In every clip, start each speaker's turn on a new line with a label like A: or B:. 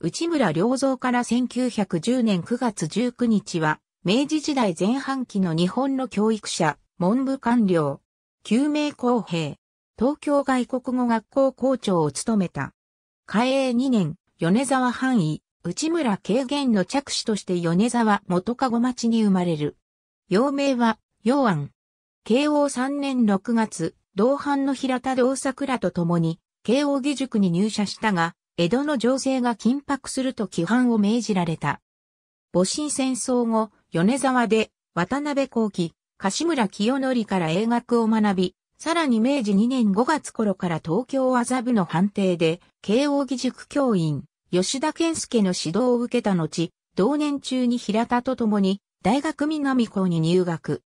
A: 内村良三から1910年9月19日は、明治時代前半期の日本の教育者、文部官僚、救命公平、東京外国語学校校長を務めた。開永2年、米沢範囲、内村軽減の着手として米沢元籠町に生まれる。幼名は、陽安。慶応3年6月、同伴の平田道桜と共に、慶応義塾に入社したが、江戸の情勢が緊迫すると規範を命じられた。戊辰戦争後、米沢で渡辺幸喜、柏村清則から英学を学び、さらに明治2年5月頃から東京麻布の判定で、慶応義塾教員、吉田健介の指導を受けた後、同年中に平田と共に、大学南校に入学。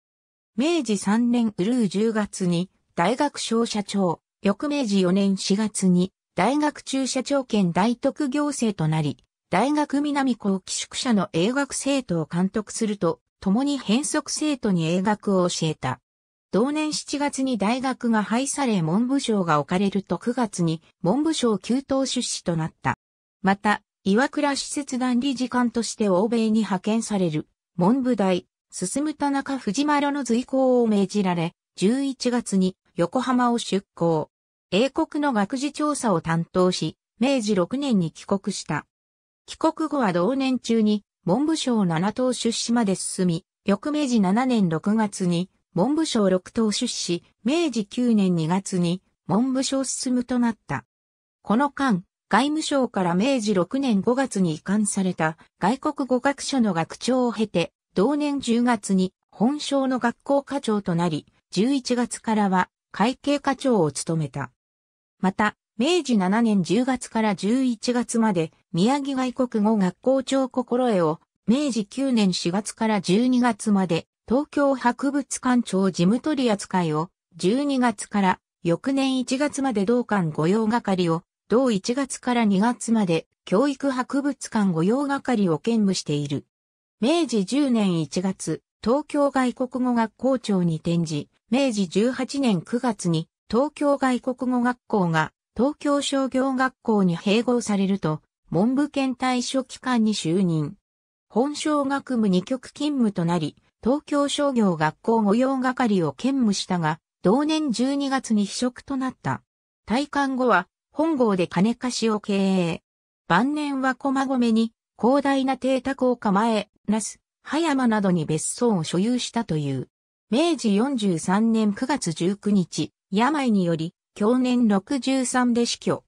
A: 明治3年うるう10月に、大学小社長、翌明治4年4月に、大学駐車長兼大徳行政となり、大学南高寄宿舎の英学生徒を監督すると、共に変則生徒に英学を教えた。同年7月に大学が廃され文部省が置かれると9月に文部省給湯出資となった。また、岩倉施設団理事官として欧米に派遣される文部大、進田中藤丸の随行を命じられ、11月に横浜を出港。英国の学事調査を担当し、明治6年に帰国した。帰国後は同年中に文部省7等出資まで進み、翌明治7年6月に文部省6等出資、明治9年2月に文部省進むとなった。この間、外務省から明治6年5月に移管された外国語学所の学長を経て、同年10月に本省の学校課長となり、11月からは会計課長を務めた。また、明治7年10月から11月まで、宮城外国語学校長心得を、明治9年4月から12月まで、東京博物館長事務取扱いを、12月から翌年1月まで同館御用係を、同1月から2月まで教育博物館御用係を兼務している。明治10年1月、東京外国語学校長に転じ、明治18年9月に東京外国語学校が東京商業学校に併合されると、文部県対処機関に就任。本省学部二局勤務となり、東京商業学校御用係を兼務したが、同年12月に秘職となった。退官後は、本郷で金貸しを経営。晩年は駒込に、広大な邸宅を構え、那須、葉山などに別荘を所有したという。明治43年9月19日、病により、享年63で死去。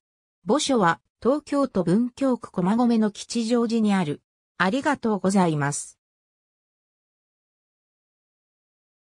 A: 墓所は、東京都文京区駒込の吉祥寺にある。ありがとうございます。